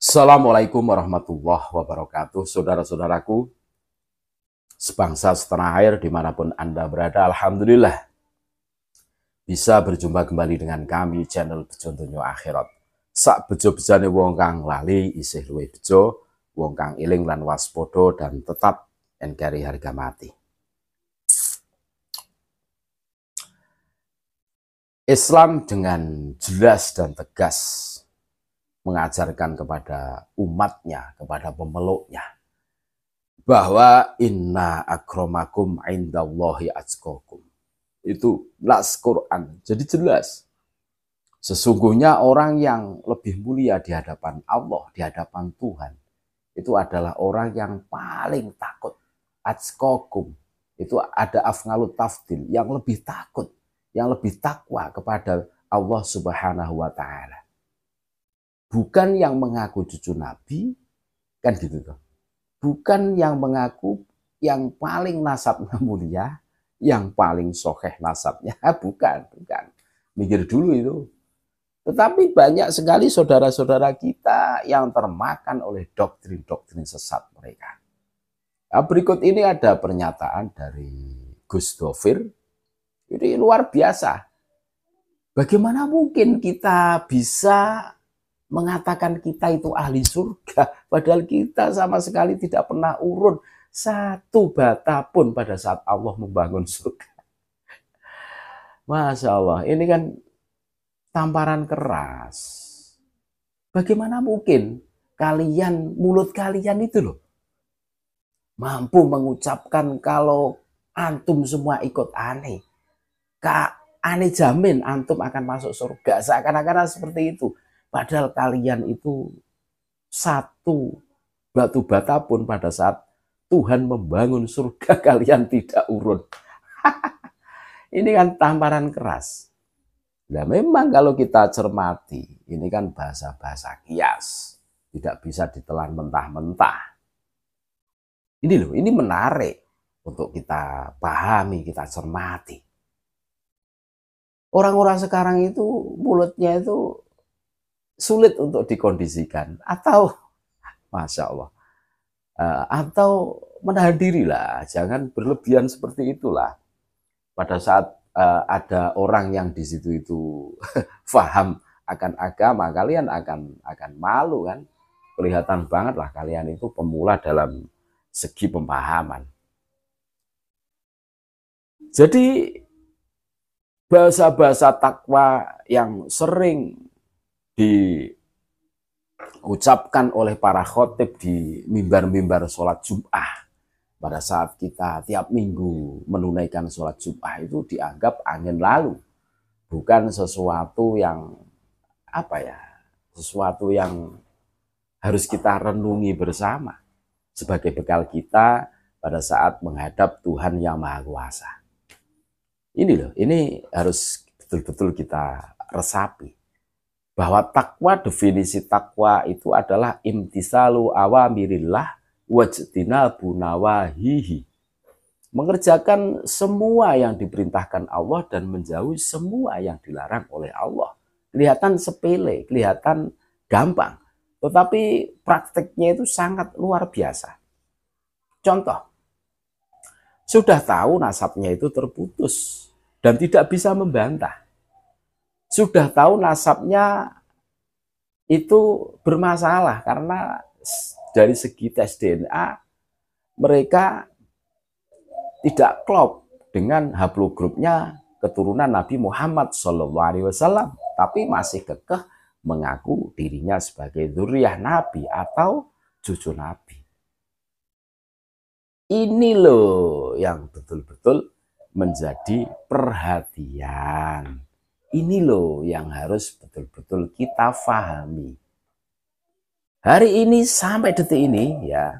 Assalamualaikum warahmatullahi wabarakatuh. Saudara-saudaraku, sebangsa setanah air dimanapun Anda berada, Alhamdulillah. Bisa berjumpa kembali dengan kami channel Bejo Dunyo Akhirat. Sak bejo-bejane wong kang lali isih luwe bejo, wong kang iling lan waspodo dan tetap engkari harga mati. Islam dengan jelas dan tegas mengajarkan kepada umatnya, kepada pemeluknya bahwa inna akromakum indallahi atskokum. Itu las Quran. Jadi jelas. Sesungguhnya orang yang lebih mulia di hadapan Allah, di hadapan Tuhan, itu adalah orang yang paling takut. Atskokum. Itu ada afngalu tafdil, yang lebih takut, yang lebih takwa kepada Allah subhanahu wa ta'ala bukan yang mengaku cucu Nabi, kan gitu tuh. Bukan yang mengaku yang paling nasabnya mulia, yang paling sokeh nasabnya, bukan, bukan. Mikir dulu itu. Tetapi banyak sekali saudara-saudara kita yang termakan oleh doktrin-doktrin sesat mereka. Nah, berikut ini ada pernyataan dari Gus Dovir. Ini luar biasa. Bagaimana mungkin kita bisa mengatakan kita itu ahli surga, padahal kita sama sekali tidak pernah urun satu bata pun pada saat Allah membangun surga. Masya Allah, ini kan tamparan keras. Bagaimana mungkin kalian, mulut kalian itu loh, mampu mengucapkan kalau antum semua ikut aneh. Kak, aneh jamin antum akan masuk surga. Seakan-akan seperti itu. Padahal kalian itu satu batu bata pun pada saat Tuhan membangun surga kalian tidak urut ini kan tamparan keras. Nah memang kalau kita cermati, ini kan bahasa-bahasa kias. Tidak bisa ditelan mentah-mentah. Ini loh, ini menarik untuk kita pahami, kita cermati. Orang-orang sekarang itu mulutnya itu sulit untuk dikondisikan atau masya Allah eh, atau menahan diri lah jangan berlebihan seperti itulah pada saat eh, ada orang yang di situ itu faham akan agama kalian akan akan malu kan kelihatan banget lah kalian itu pemula dalam segi pemahaman jadi bahasa-bahasa takwa yang sering diucapkan oleh para khotib di mimbar-mimbar sholat Jum'ah. Pada saat kita tiap minggu menunaikan sholat Jum'ah itu dianggap angin lalu. Bukan sesuatu yang, apa ya, sesuatu yang harus kita renungi bersama. Sebagai bekal kita pada saat menghadap Tuhan Yang Maha Kuasa. Ini loh, ini harus betul-betul kita resapi bahwa takwa definisi takwa itu adalah imtisalu awamirillah wajtina nawahihi. Mengerjakan semua yang diperintahkan Allah dan menjauhi semua yang dilarang oleh Allah. Kelihatan sepele, kelihatan gampang. Tetapi prakteknya itu sangat luar biasa. Contoh, sudah tahu nasabnya itu terputus dan tidak bisa membantah sudah tahu nasabnya itu bermasalah karena dari segi tes DNA mereka tidak klop dengan haplogrupnya keturunan Nabi Muhammad SAW tapi masih kekeh mengaku dirinya sebagai zuriat Nabi atau cucu Nabi. Ini loh yang betul-betul menjadi perhatian. Ini loh yang harus betul-betul kita fahami. Hari ini sampai detik ini ya,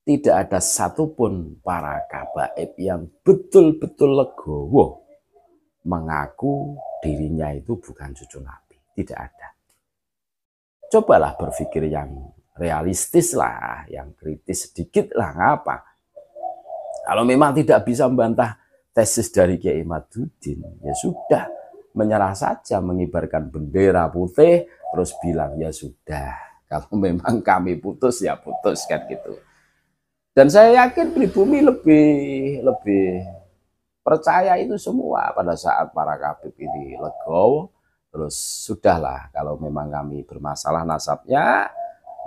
tidak ada satupun para kabaib yang betul-betul legowo mengaku dirinya itu bukan cucu Nabi. Tidak ada. Cobalah berpikir yang realistis lah, yang kritis sedikit lah, ngapa? Kalau memang tidak bisa membantah tesis dari Kiai Madudin, ya sudah, menyerah saja mengibarkan bendera putih terus bilang ya sudah kalau memang kami putus ya putus kan gitu dan saya yakin pribumi lebih lebih percaya itu semua pada saat para kabib ini legowo terus sudahlah kalau memang kami bermasalah nasabnya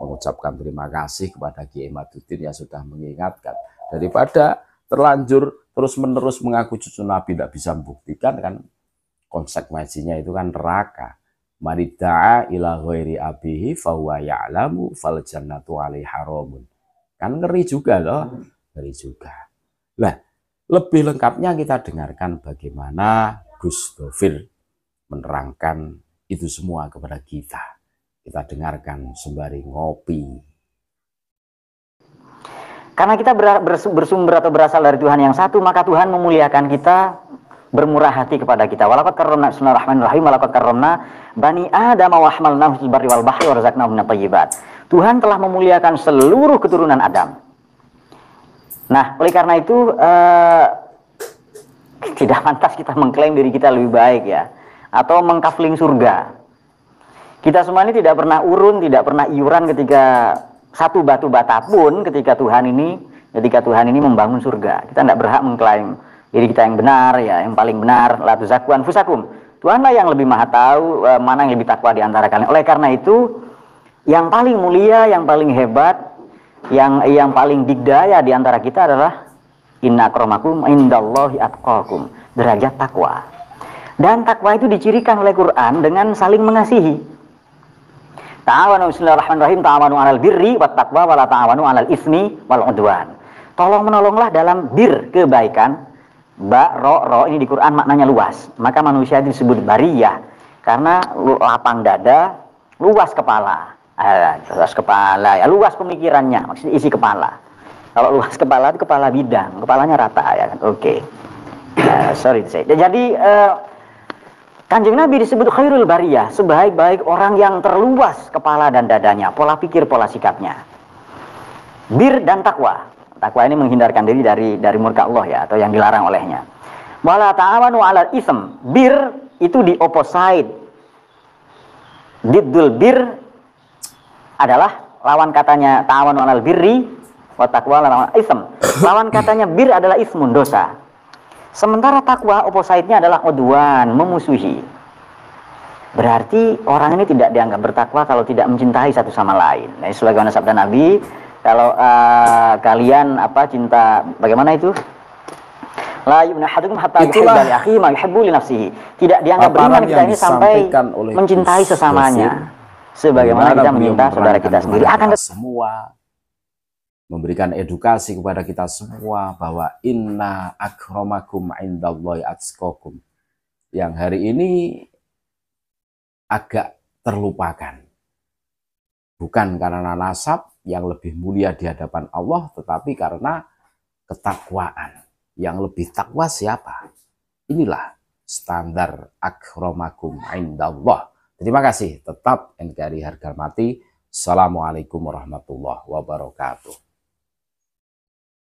mengucapkan terima kasih kepada Kiai Madutin yang sudah mengingatkan daripada terlanjur terus menerus mengaku cucu Nabi tidak bisa membuktikan kan Konsekuensinya itu kan neraka. Maridaa ila ghairi abihi fahuwa ya'lamu fal jannatu haramun. Kan ngeri juga loh. Ngeri juga. Lah, lebih lengkapnya kita dengarkan bagaimana Gus Dofir menerangkan itu semua kepada kita. Kita dengarkan sembari ngopi. Karena kita bersumber atau berasal dari Tuhan yang satu, maka Tuhan memuliakan kita bermurah hati kepada kita. sunnah rahman rahim, walakat karomna bani adam wa hamalnahum fil barri wal bahri wa razaqnahum min Tuhan telah memuliakan seluruh keturunan Adam. Nah, oleh karena itu eh, tidak pantas kita mengklaim diri kita lebih baik ya atau mengkafling surga. Kita semua ini tidak pernah urun, tidak pernah iuran ketika satu batu bata pun ketika Tuhan ini ketika Tuhan ini membangun surga. Kita tidak berhak mengklaim diri kita yang benar ya yang paling benar la tuzakuan fusakum Tuhanlah yang lebih maha tahu eh, mana yang lebih takwa di antara kalian oleh karena itu yang paling mulia yang paling hebat yang yang paling digdaya di antara kita adalah inna kromakum indallahi atqakum derajat takwa dan takwa itu dicirikan oleh Quran dengan saling mengasihi ta'awanu bismillahirrahmanirrahim ta'awanu alal birri wat taqwa la ta'awanu alal ismi wal udwan tolong menolonglah dalam bir kebaikan Ba, ro, ro ini di Quran maknanya luas. Maka manusia disebut bariyah karena lapang dada, luas kepala. Eh, luas kepala, ya luas pemikirannya, maksudnya isi kepala. Kalau luas kepala itu kepala bidang, kepalanya rata ya kan? Oke. Okay. Uh, eh, sorry saya. Jadi uh, Kanjeng Nabi disebut khairul bariyah, sebaik-baik orang yang terluas kepala dan dadanya, pola pikir, pola sikapnya. Bir dan takwa. Takwa ini menghindarkan diri dari dari murka Allah ya atau yang dilarang olehnya. Wala ta'awanu 'alal ism. Bir itu di opposite. Diddul bir adalah lawan katanya ta'awanu 'alal birri wa taqwa lawan ism. Lawan katanya bir adalah ismun dosa. Sementara takwa opposite-nya adalah udwan memusuhi. Berarti orang ini tidak dianggap bertakwa kalau tidak mencintai satu sama lain. Nah, sebagaimana sabda Nabi, kalau uh, kalian apa cinta bagaimana itu la yumna hatta yuhibba li akhi ma yuhibbu li nafsihi tidak dianggap beriman kita ini sampai mencintai sesamanya sebagaimana kita mencinta saudara kita sendiri akan semua memberikan edukasi kepada kita semua bahwa inna akromakum indallahi atskokum yang hari ini agak terlupakan bukan karena nasab yang lebih mulia di hadapan Allah, tetapi karena ketakwaan. Yang lebih takwa siapa? Inilah standar akramakum indallah. Terima kasih. Tetap NKRI harga mati. Assalamualaikum warahmatullahi wabarakatuh.